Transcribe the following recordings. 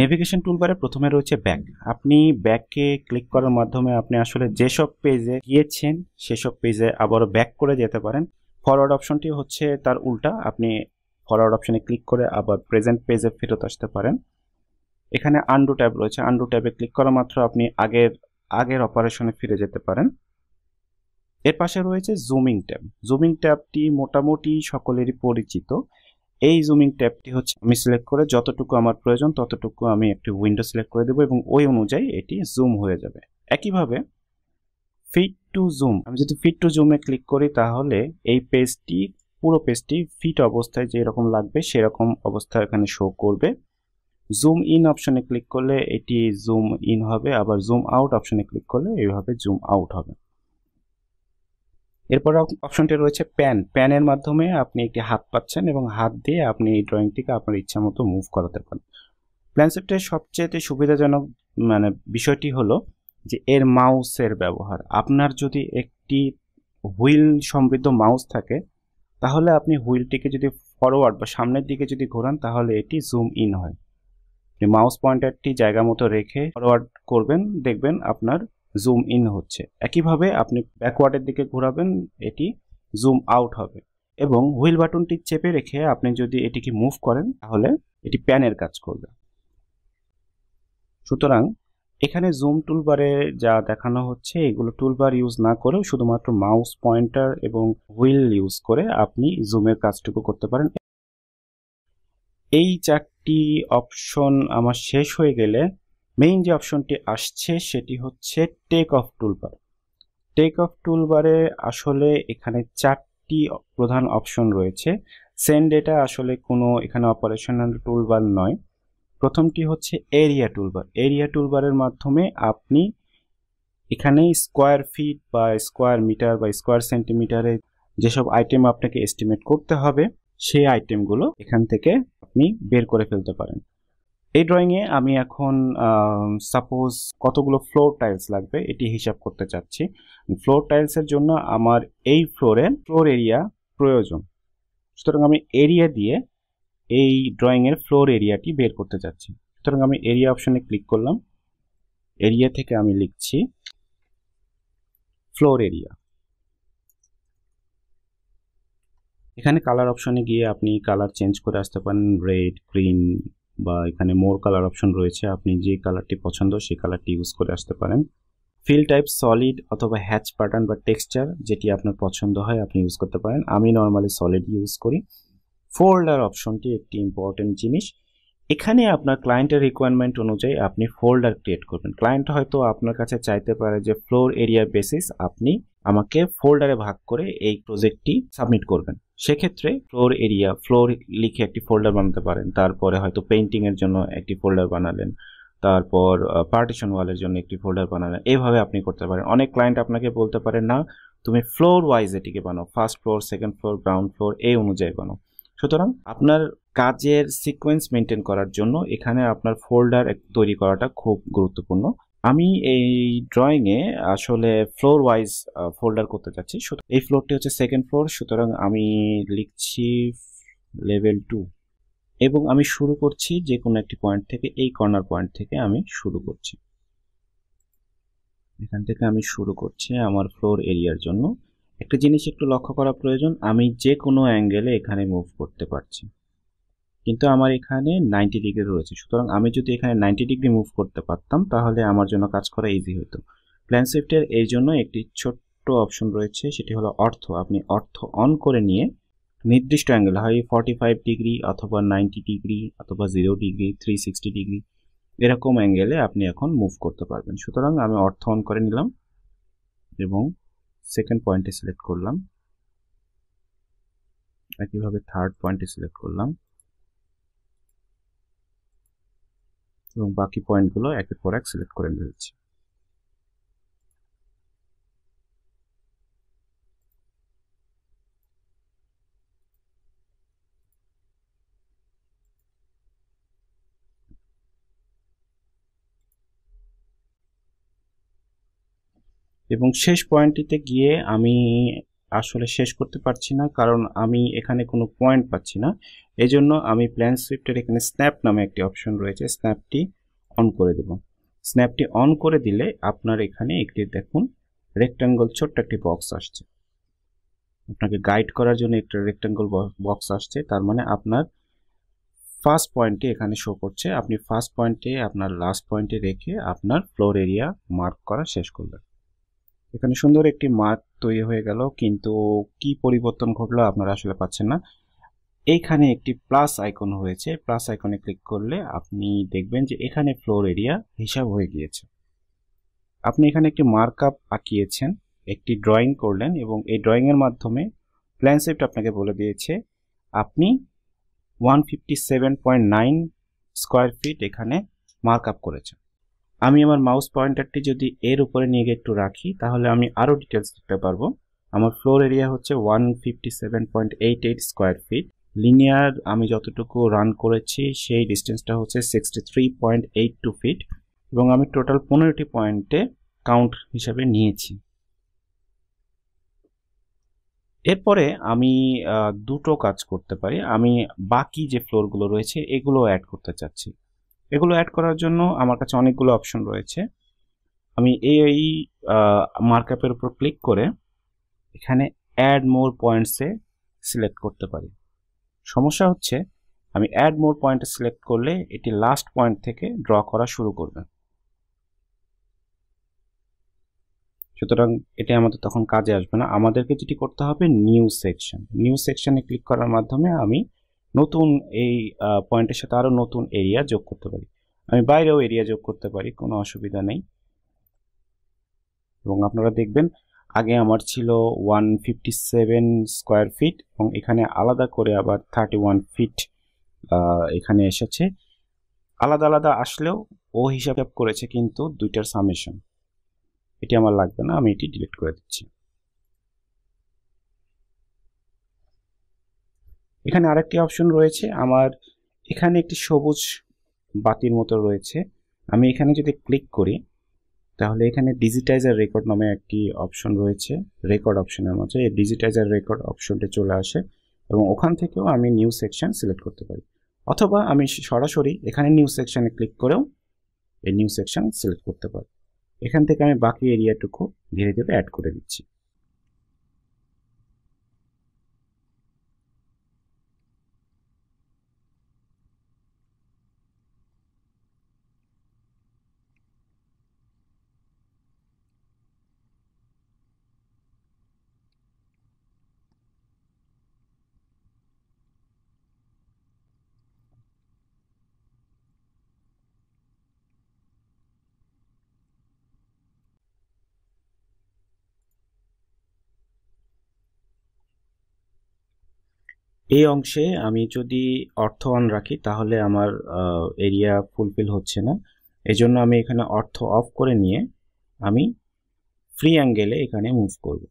navigation টুলবারে প্রথমে রয়েছে ব্যাক আপনি ব্যাকে ক্লিক করার মাধ্যমে আপনি আসলে যেসব পেজে গিয়েছেন সেসব পেজে আবারও ব্যাক করে যেতে পারেন ফরওয়ার্ড অপশনটি হচ্ছে তার উল্টা আপনি ফরওয়ার্ড অপশনে ক্লিক করে আবার প্রেজেন্ট পেজে ফেরত আসতে পারেন এখানে আন্ডু ট্যাব রয়েছে আন্ডু ট্যাবে ক্লিক করা মাত্র আপনি আগের আগের অপারেশনে ফিরে যেতে পারেন এর পাশে রয়েছে জুমিং ট্যাব জুমিং ট্যাবটি মোটামুটি সকলেরই পরিচিত এই জুমিং ট্যাবটি হচ্ছে আমি সিলেক্ট করে যতটুকু আমার প্রয়োজন ততটুকু আমি একটি উইন্ডো সিলেক্ট করে দেবো এবং ওই অনুযায়ী এটি জুম হয়ে যাবে একইভাবে ফিট টু জুম আমি যদি ফিট টু জুমে ক্লিক করি তাহলে এই পেজটি পুরো পেজটি ফিট অবস্থায় যেরকম লাগবে সেরকম অবস্থা এখানে শো করবে জুম ইন অপশনে ক্লিক করলে এটি জুম ইন হবে আবার জুম আউট অপশনে ক্লিক করলে এইভাবে জুম আউট হবে এরপর অপশনটি রয়েছে প্যান প্যানের মাধ্যমে আপনি একটি হাত পাচ্ছেন এবং হাত দিয়ে আপনি এই ড্রয়িংটিকে আপনার ইচ্ছা মতো মুভ করাতে পারেন প্ল্যানসেপ্টের সবচেয়ে সুবিধাজনক মানে বিষয়টি হলো যে এর মাউসের ব্যবহার আপনার যদি একটি হুইল সমৃদ্ধ মাউস থাকে তাহলে আপনি হুইলটিকে যদি ফরওয়ার্ড বা সামনের দিকে যদি ঘোরান তাহলে এটি জুম ইন হয় মাউস পয়েন্টারটি জায়গা মতো রেখে ফরওয়ার্ড করবেন দেখবেন আপনার জুম ইন হচ্ছে একইভাবে আপনি ব্যাকওয়ার্ডের দিকে ঘোরাবেন এটি জুম আউট হবে এবং হুইল বাটনটি চেপে রেখে আপনি যদি এটিকে মুভ করেন তাহলে এটি প্যানের কাজ করবে সুতরাং এখানে জুম টুলবারে যা দেখানো হচ্ছে এগুলো টুলবার ইউজ না করেও শুধুমাত্র মাউস পয়েন্টার এবং হুইল ইউজ করে আপনি জুমের কাজটুকু করতে পারেন এই চারটি অপশন আমার শেষ হয়ে গেলে মেইন যে অপশনটি আসছে সেটি হচ্ছে take off toolbar take off টুলবারে আসলে এখানে চারটি প্রধান অপশন রয়েছে সেন্ড এটা আসলে কোনো এখানে অপারেশনাল টুলবার নয় প্রথমটি হচ্ছে এরিয়া টুলবার এরিয়া টুলবারের মাধ্যমে আপনি এখানে স্কোয়ার ফিট বা স্কোয়ার মিটার বা স্কোয়ার সেন্টিমিটারে যেসব আইটেম আপনাকে এস্টিমেট করতে হবে সেই আইটেমগুলো এখান থেকে আপনি বের করে ফেলতে পারেন এই ড্রয়িংয়ে আমি এখন সাপোজ কতগুলো ফ্লোর টাইলস লাগবে এটি হিসাব করতে চাচ্ছি ফ্লোর টাইলসের জন্য আমার এই ফ্লোরে ফ্লোর এরিয়া প্রয়োজন সুতরাং আমি এরিয়া দিয়ে এই ড্রয়িংয়ের ফ্লোর এরিয়াটি বের করতে চাচ্ছি সুতরাং আমি এরিয়া অপশনে ক্লিক করলাম এরিয়া থেকে আমি লিখছি ফ্লোর এরিয়া এখানে কালার অপশনে গিয়ে আপনি কালার চেঞ্জ করে আসতে পারেন রেড গ্রিন বা এখানে মোর কালার অপশন রয়েছে আপনি যে কালারটি পছন্দ সেই কালারটি ইউজ করে আসতে পারেন ফিল টাইপ সলিড অথবা হ্যাচ প্যাটার্ন বা টেক্সচার যেটি আপনার পছন্দ হয় আপনি ইউজ করতে পারেন আমি নর্মালি সলিড ইউজ করি ফোল্ডার অপশনটি একটি ইম্পর্টেন্ট জিনিস এখানে আপনার ক্লায়েন্টের রিকোয়ারমেন্ট অনুযায়ী আপনি ফোল্ডার ক্রিয়েট করবেন ক্লায়েন্ট হয়তো আপনার কাছে চাইতে পারে যে ফ্লোর এরিয়ার বেসিস আপনি আমাকে ফোল্ডারে ভাগ করে এই প্রজেক্টটি সাবমিট করবেন সেক্ষেত্রে ফ্লোর এরিয়া ফ্লোর লিখে একটি ফোল্ডার বানাতে পারেন তারপরে হয়তো পেন্টিংয়ের জন্য একটি ফোল্ডার বানালেন তারপর পার্টিশন ওয়ালের জন্য একটি ফোল্ডার বানালেন এভাবে আপনি করতে পারেন অনেক ক্লায়েন্ট আপনাকে বলতে পারেন না তুমি ফ্লোর ওয়াইজ এটিকে বানাও first floor second floor ground floor এই অনুযায়ী বানাও সুতরাং আপনার কাজের সিকোয়েন্স মেনটেন করার জন্য এখানে আপনার ফোল্ডার তৈরি করাটা খুব গুরুত্বপূর্ণ আমি এই ড্রয়িংয়ে আসলে ফ্লোর ওয়াইজ ফোল্ডার করতে চাচ্ছি এই ফ্লোরটি হচ্ছে সেকেন্ড ফ্লোর সুতরাং আমি লিখছি লেভেল টু এবং আমি শুরু করছি যে কোনো একটি পয়েন্ট থেকে এই কর্নার পয়েন্ট থেকে আমি শুরু করছি এখান থেকে আমি শুরু করছি আমার ফ্লোর এরিয়ার জন্য একটা জিনিস একটু লক্ষ্য করা প্রয়োজন আমি যে কোনো অ্যাঙ্গেলে এখানে মুভ করতে পারছি কিন্তু আমার এখানে নাইনটি ডিগ্রি রয়েছে সুতরাং আমি যদি এখানে নাইনটি ডিগ্রি মুভ করতে পারতাম তাহলে আমার জন্য কাজ করা ইজি হতো প্ল্যান শিফটের এই জন্য একটি ছোট্ট অপশন রয়েছে সেটি হলো অর্থ আপনি অর্থ অন করে নিয়ে নির্দিষ্ট অ্যাঙ্গেল হয় ফর্টি ফাইভ ডিগ্রি অথবা নাইনটি ডিগ্রি অথবা zero degree three sixty degree এরকম অ্যাঙ্গেলে আপনি এখন মুভ করতে পারবেন সুতরাং আমি অর্থ অন করে নিলাম এবং সেকেন্ড পয়েন্টে সিলেক্ট করলাম একইভাবে থার্ড পয়েন্টে সিলেক্ট করলাম এবং বাকি পয়েন্টগুলো একের পর এক সিলেক্ট করে নিয়ে যাচ্ছি এবং শেষ পয়েন্টটিতে গিয়ে আমি আসলে শেষ করতে পারছি না কারণ আমি এখানে কোনো পয়েন্ট পাচ্ছি না এই জন্য আমি প্ল্যান সুইফটের এখানে স্ন্যাপ নামে একটি অপশন রয়েছে স্ন্যাপটি অন করে দেব স্ন্যাপটি অন করে দিলে আপনার এখানে একটি দেখুন রেক্ট্যাঙ্গল ছোট্ট একটি বক্স আসছে আপনাকে গাইড করার জন্য একটা রেক্ট্যাঙ্গল বক্স আসছে তার মানে আপনার ফার্স্ট পয়েন্টটি এখানে শো করছে আপনি ফার্স্ট পয়েন্টে আপনার লাস্ট পয়েন্টে রেখে আপনার ফ্লোর এরিয়া মার্ক করা শেষ করলেন এখানে সুন্দর একটি মার্ক তৈরি হয়ে গেল কিন্তু কি পরিবর্তন ঘটলো আপনারা আসলে পাচ্ছেন না এইখানে একটি প্লাস আইকন হয়েছে প্লাস আইকনে ক্লিক করলে আপনি দেখবেন যে এখানে ফ্লোর এরিয়া হিসাব হয়ে গিয়েছে আপনি এখানে একটি আপ আঁকিয়েছেন একটি ড্রয়িং করলেন এবং এই ড্রয়িংয়ের মাধ্যমে প্ল্যানসেপ্ট আপনাকে বলে দিয়েছে আপনি one fifty seven point nine square feet এখানে মার্কআপ করেছেন আমি আমার মাউস পয়েন্টারটি যদি এর উপরে নিয়ে গিয়ে একটু রাখি তাহলে আমি আরও ডিটেলস দেখতে পারবো আমার ফ্লোর এরিয়া হচ্ছে one fifty seven point eight eight square feet linear আমি যতটুকু রান করেছি সেই ডিস্টেন্সটা হচ্ছে sixty three point eight two feet এবং আমি টোটাল পনেরোটি পয়েন্টে কাউন্ট হিসাবে নিয়েছি এরপরে আমি দুটো কাজ করতে পারি আমি বাকি যে ফ্লোরগুলো রয়েছে এগুলো অ্যাড করতে চাচ্ছি এগুলো অ্যাড করার জন্য আমার কাছে অনেকগুলো অপশন রয়েছে আমি এই এই মার্কআপের উপর ক্লিক করে এখানে অ্যাড মোর পয়েন্টসে সিলেক্ট করতে পারি সমস্যা হচ্ছে আমি অ্যাড মোর পয়েন্টে সিলেক্ট করলে এটি লাস্ট পয়েন্ট থেকে ড্র করা শুরু করবে সুতরাং এটা আমাদের তখন কাজে আসবে না আমাদেরকে যেটি করতে হবে নিউ সেকশন নিউ সেকশনে ক্লিক করার মাধ্যমে আমি নতুন এই পয়েন্টের সাথে আরও নতুন এরিয়া যোগ করতে পারি আমি বাইরেও এরিয়া যোগ করতে পারি কোনো অসুবিধা নেই এবং আপনারা দেখবেন আগে আমার ছিল one fifty seven square feet এবং এখানে আলাদা করে আবার থার্টি ওয়ান ফিট এখানে এসেছে আলাদা আলাদা আসলেও ও হিসাব করেছে কিন্তু দুইটার সামেশন এটি আমার লাগবে না আমি এটি ডিলিট করে দিচ্ছি এখানে আরেকটি অপশন রয়েছে আমার এখানে একটি সবুজ বাতির মতো রয়েছে আমি এখানে যদি ক্লিক করি তাহলে এখানে ডিজিটাইজার রেকর্ড নামে একটি অপশন রয়েছে রেকর্ড অপশনের মধ্যে এই ডিজিটাইজার রেকর্ড অপশনটি চলে আসে এবং ওখান থেকেও আমি নিউ সেকশন সিলেক্ট করতে পারি অথবা আমি সরাসরি এখানে নিউ সেকশানে ক্লিক করেও এই নিউ সেকশন সিলেক্ট করতে পারি এখান থেকে আমি বাকি এরিয়াটুকু ধীরে ধীরে অ্যাড করে দিচ্ছি এই অংশে আমি যদি অর্থ অন রাখি তাহলে আমার এরিয়া ফুলফিল হচ্ছে না এই জন্য আমি এখানে অর্থ অফ করে নিয়ে আমি ফ্রি অ্যাঙ্গেলে এখানে মুভ করব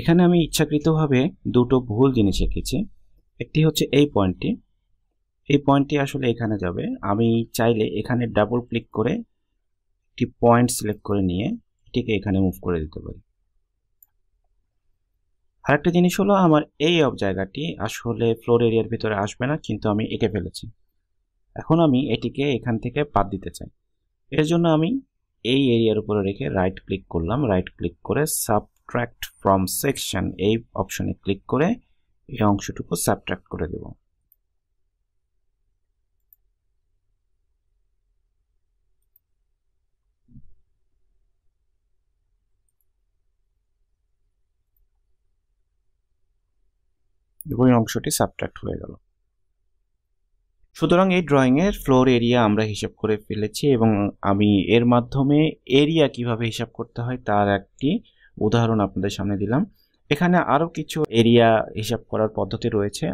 এখানে আমি ইচ্ছাকৃতভাবে দুটো ভুল জিনিস এঁকেছি একটি হচ্ছে এই পয়েন্টটি এই পয়েন্টটি আসলে এখানে যাবে আমি চাইলে এখানে ডাবল ক্লিক করে একটি পয়েন্ট সিলেক্ট করে নিয়ে এটিকে এখানে মুভ করে দিতে পারি আরেকটা জিনিস হলো আমার এই অব জায়গাটি আসলে ফ্লোর এরিয়ার ভিতরে আসবে না কিন্তু আমি এঁকে ফেলেছি এখন আমি এটিকে এখান থেকে বাদ দিতে চাই এর জন্য আমি এই এরিয়ার উপরে রেখে রাইট ক্লিক করলাম রাইট ক্লিক করে সাব সাবট্র্যাক্ট ফ্রম সেকশন এই অপশনে ক্লিক করে এই অংশটুকু সাবট্রাক্ট করে দেব এই অংশটি সাবট্রাক্ট হয়ে গেল সুতরাং এই ড্রয়িংয়ের ফ্লোর এরিয়া আমরা হিসাব করে ফেলেছি এবং আমি এর মাধ্যমে এরিয়া কিভাবে হিসাব করতে হয় তার একটি উদাহরণ আপনাদের সামনে দিলাম এখানে আরও কিছু এরিয়া হিসাব করার পদ্ধতি রয়েছে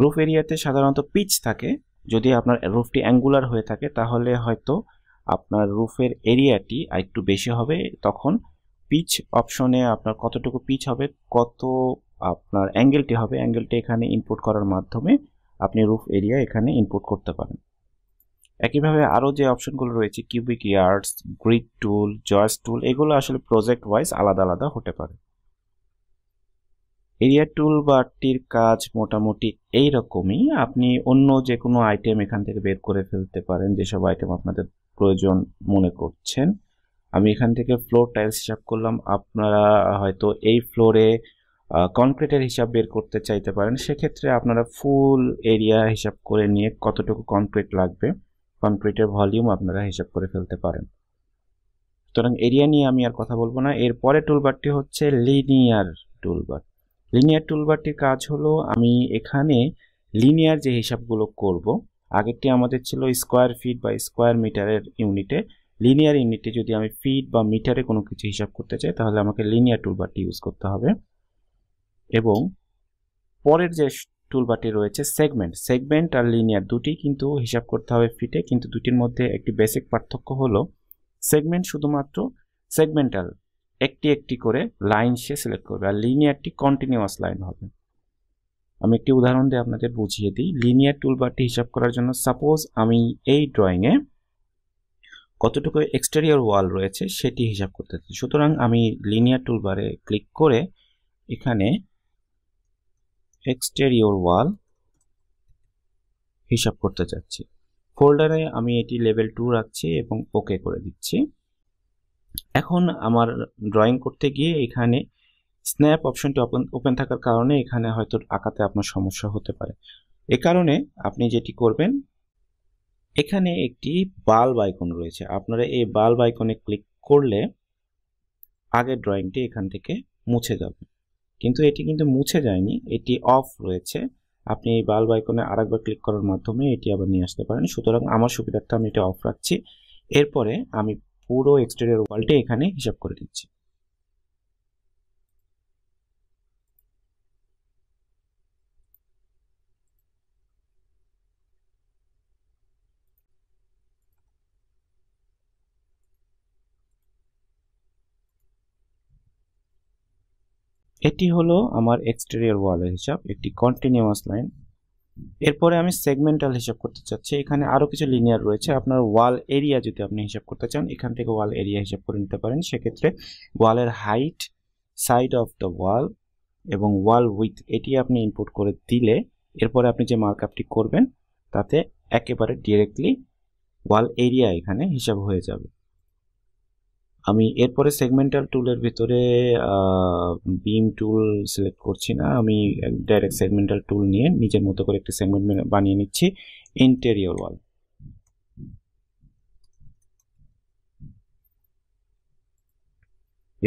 রুফ এরিয়াতে সাধারণত পিচ থাকে যদি আপনার রুফটি অ্যাঙ্গুলার হয়ে থাকে তাহলে হয়তো আপনার রুফের এরিয়াটি একটু বেশি হবে তখন পিচ অপশনে আপনার কতটুকু পিচ হবে কত আপনার অ্যাঙ্গেলটি হবে অ্যাঙ্গেলটি এখানে ইনপুট করার মাধ্যমে আপনি রুফ এরিয়া এখানে ইনপুট করতে পারেন একইভাবে আরও যে অপশনগুলো রয়েছে cubic yards grid tool joist tool এগুলো আসলে প্রজেক্ট ওয়াইজ আলাদা আলাদা হতে পারে এরিয়া টুল বাটির কাজ মোটামুটি এই রকমই আপনি অন্য যে কোনো আইটেম এখান থেকে বের করে ফেলতে পারেন যেসব আইটেম আপনাদের প্রয়োজন মনে করছেন আমি এখান থেকে ফ্লোর টাইলস হিসাব করলাম আপনারা হয়তো এই ফ্লোরে কনক্রিটের হিসাব বের করতে চাইতে পারেন সেক্ষেত্রে আপনারা ফুল এরিয়া হিসাব করে নিয়ে কতটুকু কনক্রিট লাগবে কনক্রিটের ভলিউম আপনারা হিসাব করে ফেলতে পারেন সুতরাং এরিয়া নিয়ে আমি আর কথা বলবো না এরপরে টুলবারটি হচ্ছে লিনিয়ার টুলবার লিনিয়ার টুলবারটির কাজ হলো আমি এখানে লিনিয়ার যে হিসাবগুলো করব আগেরটি আমাদের ছিল স্কোয়ার ফিট বা স্কোয়ার মিটারের ইউনিটে লিনিয়ার ইউনিটে যদি আমি ফিট বা মিটারে কোনো কিছু হিসাব করতে চাই তাহলে আমাকে লিনিয়ার টুলবারটি ইউজ করতে হবে এবং পরের যে টুলবারটি রয়েছে সেগমেন্ট সেগমেন্ট আর লিনিয়ার দুটি কিন্তু হিসাব করতে হবে ফিটে কিন্তু দুটির মধ্যে একটি বেসিক পার্থক্য হলো সেগমেন্ট শুধুমাত্র সেগমেন্টাল একটি একটি করে লাইন সে সিলেক্ট করবে আর লিনিয়ারটি কন্টিনিউয়াস লাইন হবে আমি একটি উদাহরণ দিয়ে আপনাদের বুঝিয়ে দিই লিনিয়ার টুলবারটি হিসাব করার জন্য সাপোজ আমি এই ড্রয়িংয়ে কতটুকু এক্সটেরিয়র ওয়াল রয়েছে সেটি হিসাব করতে চাই সুতরাং আমি লিনিয়ার টুলবারে ক্লিক করে এখানে এক্সটেরিয়র ওয়াল হিসাব করতে চাচ্ছি ফোল্ডারে আমি এটি লেভেল টু রাখছি এবং ওকে করে দিচ্ছি এখন আমার ড্রয়িং করতে গিয়ে এখানে স্ন্যাপ অপশনটি ওপেন ওপেন থাকার কারণে এখানে হয়তো আঁকাতে আপনার সমস্যা হতে পারে এ কারণে আপনি যেটি করবেন এখানে একটি বাল্ব আইকন রয়েছে আপনারা এই বাল্ব আইকনে ক্লিক করলে আগের ড্রয়িংটি এখান থেকে মুছে যাবে কিন্তু এটি কিন্তু মুছে যায়নি এটি অফ রয়েছে আপনি এই বাল্ব আইকনে আরেকবার ক্লিক করার মাধ্যমে এটি আবার নিয়ে আসতে পারেন সুতরাং আমার সুবিধার্থে আমি এটা অফ রাখছি এরপরে আমি পুরো এক্সটেরিয়ার ওয়ালটি এখানে হিসাব করে দিচ্ছি এটি হলো আমার এক্সটেরিয়র ওয়ালের হিসাব একটি কন্টিনিউয়াস লাইন এরপরে আমি সেগমেন্টাল হিসাব করতে চাচ্ছি এখানে আরও কিছু লিনিয়ার রয়েছে আপনার ওয়াল এরিয়া যদি আপনি হিসাব করতে চান এখান থেকে ওয়াল এরিয়া হিসাব করে নিতে পারেন সেক্ষেত্রে ওয়ালের height side of the wall এবং ওয়াল উইথ এটি আপনি ইনপুট করে দিলে এরপরে আপনি যে মার্কআপটি করবেন তাতে একেবারে ডিরেক্টলি ওয়াল এরিয়া এখানে হিসাব হয়ে যাবে আমি এরপরে সেগমেন্টাল টুলের ভিতরে বিম টুল সিলেক্ট করছি না আমি ডাইরেক্ট সেগমেন্টাল টুল নিয়ে নিজের মতো করে একটি সেগমেন্ট বানিয়ে নিচ্ছি ইন্টেরিয়র ওয়াল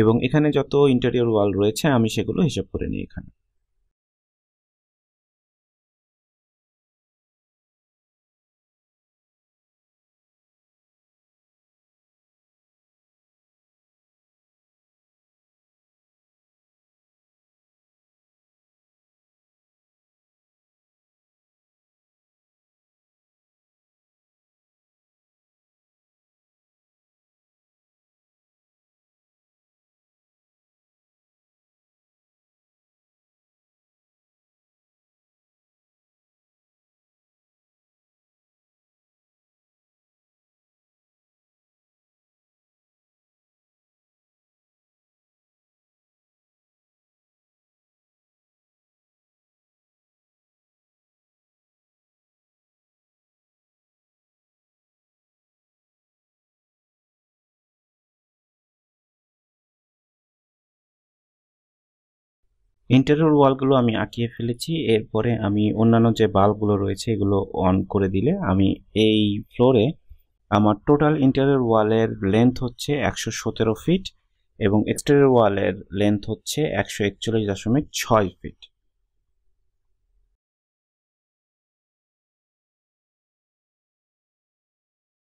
এবং এখানে যত ইন্টেরিয়র ওয়াল রয়েছে আমি সেগুলো হিসাব করে নিই এখানে ইন্টারিয়র ওয়ালগুলো আমি আঁকিয়ে ফেলেছি এরপরে আমি অন্যান্য যে বাল্বগুলো রয়েছে এগুলো অন করে দিলে আমি এই ফ্লোরে আমার টোটাল ইন্টারিয়র ওয়ালের লেন্থ হচ্ছে একশো সতেরো ফিট এবং এক্সটেরিয়র ওয়ালের লেন্থ হচ্ছে একশো একচল্লিশ দশমিক ছয় ফিট